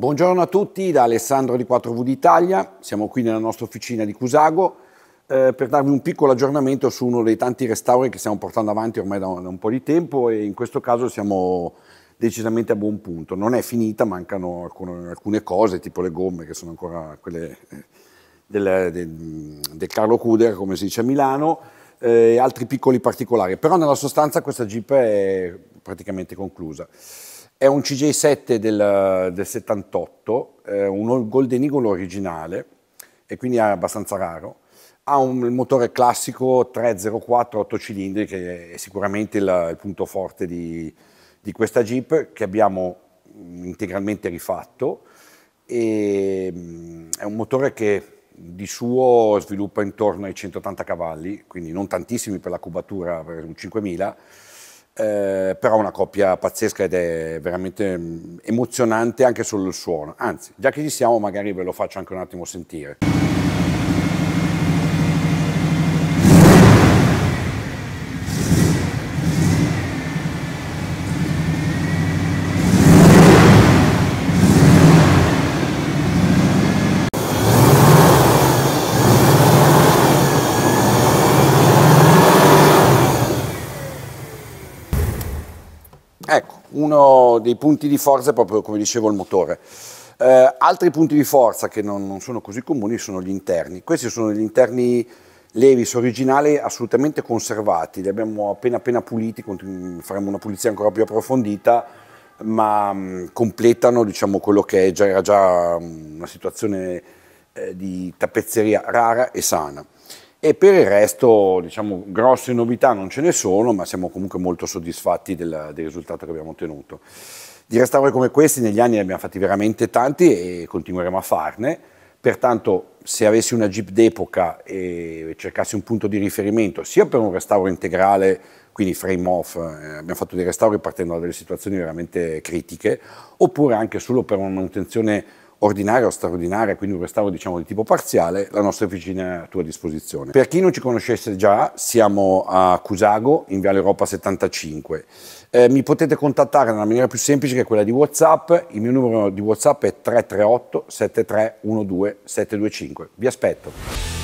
Buongiorno a tutti da Alessandro di 4V d'Italia, siamo qui nella nostra officina di Cusago eh, per darvi un piccolo aggiornamento su uno dei tanti restauri che stiamo portando avanti ormai da un, da un, po' di tempo e in questo caso siamo decisamente a buon punto. Non è finita, mancano alcune, alcune cose tipo le gomme che sono ancora quelle eh, del, del, del Carlo Cuder come si dice a Milano eh, e altri piccoli particolari, però nella sostanza questa Jeep è praticamente conclusa. È un CJ7 del, del 78, eh, un Golden Eagle originale e quindi è abbastanza raro. Ha un motore classico 304 8 cilindri che è sicuramente il, il punto forte di, di questa Jeep che abbiamo mm, integralmente rifatto e mm, è un motore che di suo sviluppa intorno ai 180 cavalli, quindi non tantissimi per la cubatura, per un 5000 eh, però una coppia pazzesca ed è veramente mm, emozionante anche sul suono. Anzi, già che ci siamo, magari ve lo faccio anche un attimo sentire. Ecco, uno dei punti di forza è proprio, come dicevo, il motore. Eh, altri punti di forza che non, non, sono così comuni sono gli interni. Questi sono gli interni Levis originali assolutamente conservati, li abbiamo appena appena puliti, faremo una pulizia ancora più approfondita, ma mh, mm, completano diciamo, quello che già, era già mh, mm, una situazione eh, di tappezzeria rara e sana e per il resto diciamo grosse novità non ce ne sono ma siamo comunque molto soddisfatti del, del risultato che abbiamo ottenuto di restauri come questi negli anni ne abbiamo fatti veramente tanti e continueremo a farne pertanto se avessi una Jeep d'epoca e cercassi un punto di riferimento sia per un restauro integrale quindi frame off, eh, abbiamo fatto dei restauri partendo da delle situazioni veramente critiche oppure anche solo per una manutenzione ordinaria o straordinaria, quindi un restauro diciamo di tipo parziale, la nostra officina è a tua disposizione. Per chi non ci conoscesse già, siamo a Cusago, in Viale Europa 75. Eh, mi potete contattare nella maniera più semplice che è quella di Whatsapp, il mio numero di Whatsapp è 338 7312 725. Vi aspetto.